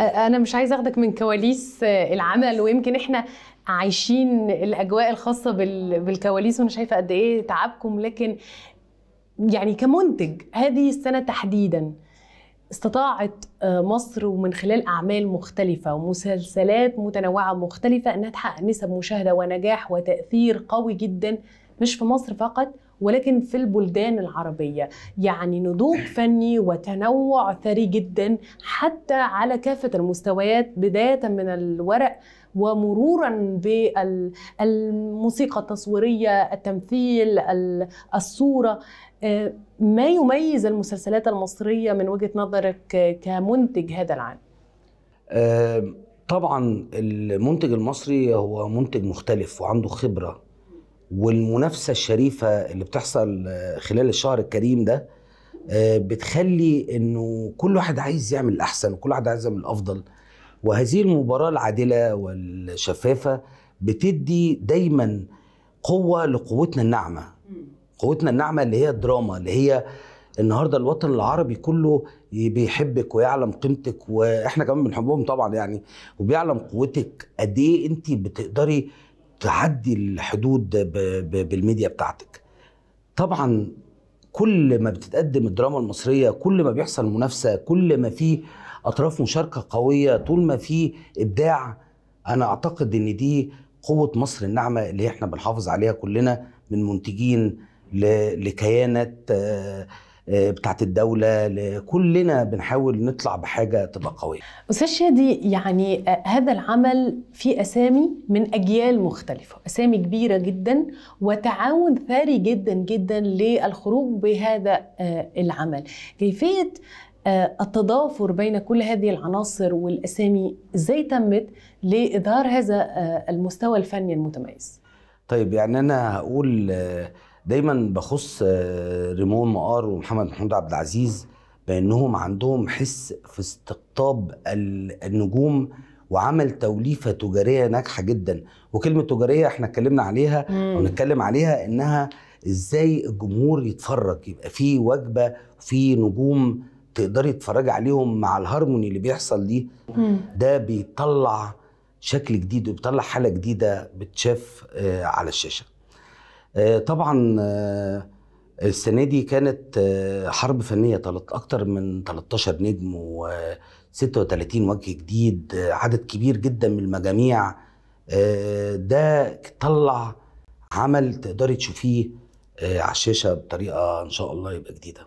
انا مش عايزه اخدك من كواليس آه، العمل ويمكن احنا عايشين الاجواء الخاصه بالكواليس وانا شايفه قد ايه تعبكم لكن يعني كمنتج هذه السنه تحديدا استطاعت آه، مصر ومن خلال اعمال مختلفه ومسلسلات متنوعه مختلفه انها تحقق نسب مشاهده ونجاح وتاثير قوي جدا مش في مصر فقط ولكن في البلدان العربية يعني نضوج فني وتنوع ثري جدا حتى على كافة المستويات بداية من الورق ومرورا بالموسيقى التصويرية التمثيل الصورة آه، ما يميز المسلسلات المصرية من وجهة نظرك كمنتج هذا العام؟ آه، طبعا المنتج المصري هو منتج مختلف وعنده خبرة والمنافسه الشريفه اللي بتحصل آه، خلال الشهر الكريم ده آه، بتخلي انه كل واحد عايز يعمل الاحسن وكل واحد عايز يعمل الافضل وهذه المباراه العادله والشفافه بتدي دايما قوه لقوتنا الناعمه قوتنا الناعمه اللي هي الدراما اللي هي النهارده الوطن العربي كله بيحبك ويعلم قيمتك واحنا كمان بنحبهم طبعا يعني وبيعلم قوتك قد ايه انت بتقدري تعدي الحدود بالميديا بتاعتك طبعا كل ما بتتقدم الدراما المصريه كل ما بيحصل منافسه كل ما في اطراف مشاركه قويه طول ما في ابداع انا اعتقد ان دي قوه مصر الناعمه اللي احنا بنحافظ عليها كلنا من منتجين لكيانات آه آه، بتاعت الدولة كلنا بنحاول نطلع بحاجة تبقى قوية أستاذ شادي يعني آه، هذا العمل فيه أسامي من أجيال مختلفة أسامي كبيرة جدا وتعاون ثري جدا جدا للخروج بهذا آه، العمل كيفية التضافر بين كل هذه العناصر والأسامي إزاي تمت لإظهار هذا المستوى الفني المتميز طيب يعني أنا هقول دايما بخص آه، ريمون مقار ومحمد محمود عبد العزيز بانهم عندهم حس في استقطاب النجوم وعمل توليفه تجاريه ناجحه جدا وكلمه تجاريه احنا اتكلمنا عليها ونتكلم عليها انها ازاي الجمهور يتفرج يبقى في وجبه في نجوم تقدري تتفرجي عليهم مع الهارموني اللي بيحصل دي ده بيطلع شكل جديد وبيطلع حاله جديده بتشاف آه، على الشاشه آه، طبعا آه، السنه دي كانت آه، حرب فنيه اكتر من 13 نجم و36 وجه جديد عدد كبير جدا من المجاميع ده طلع عمل تقدري تشوفيه على الشاشه بطريقه ان شاء الله يبقى جديده